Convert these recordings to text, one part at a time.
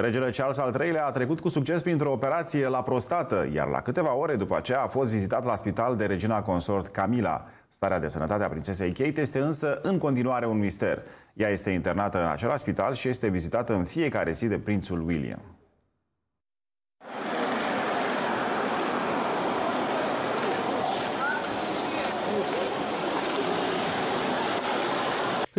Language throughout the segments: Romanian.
Regele Charles al III-lea a trecut cu succes printr-o operație la prostată, iar la câteva ore după aceea a fost vizitat la spital de regina consort Camila. Starea de sănătate a prințesei Kate este însă în continuare un mister. Ea este internată în același spital și este vizitată în fiecare zi de prințul William.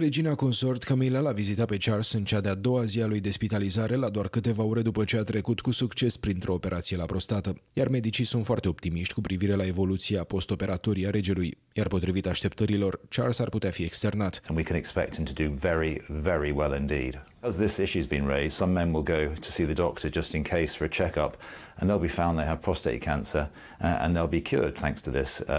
Regina consort Camila l-a vizitat pe Charles în cea de-a doua zi a lui de spitalizare la doar câteva ore după ce a trecut cu succes printr-o operație la prostată, iar medicii sunt foarte optimiști cu privire la evoluția postoperatorie a regelui, iar potrivit așteptărilor, Charles ar putea fi externat. And we can expect him to do very, very well indeed. As this issue's been raised, some men will go to see the doctor just in case for a checkup, and they'll be found they have prostate cancer, uh, and they'll be cured thanks to this uh,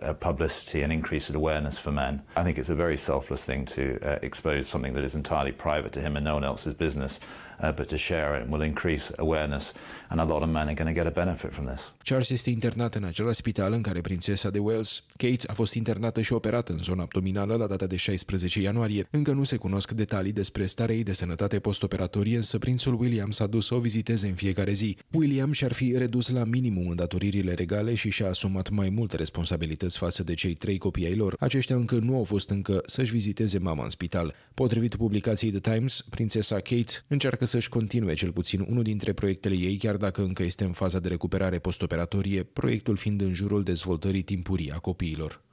uh, uh publicity and increased awareness for men. I think it's a very selfless thing to uh, expose something that is entirely private to him and no one else's business, uh, but to share it will increase awareness, and a lot of men are going to get a benefit from this. Charles este internat în același spital în care prințesa de Wales, Kate, a fost internată și operată în zona abdominală la data de 16 ianuarie. Încă nu se cunosc detalii despre starea ei de sănătate postoperatorie, însă prințul William s-a dus să o viziteze în fiecare zi. William și-ar fi redus la minimum îndatoririle regale și și-a asumat mai multe responsabilități față de cei trei copii ai lor. Aceștia încă nu au fost încă să-și viziteze mama în spital. Potrivit publicației The Times, prințesa Kate încearcă să-și continue cel puțin unul dintre proiectele ei, chiar dacă încă este în faza de recuperare postoperatorie, proiectul fiind în jurul dezvoltării timpurii a copiilor.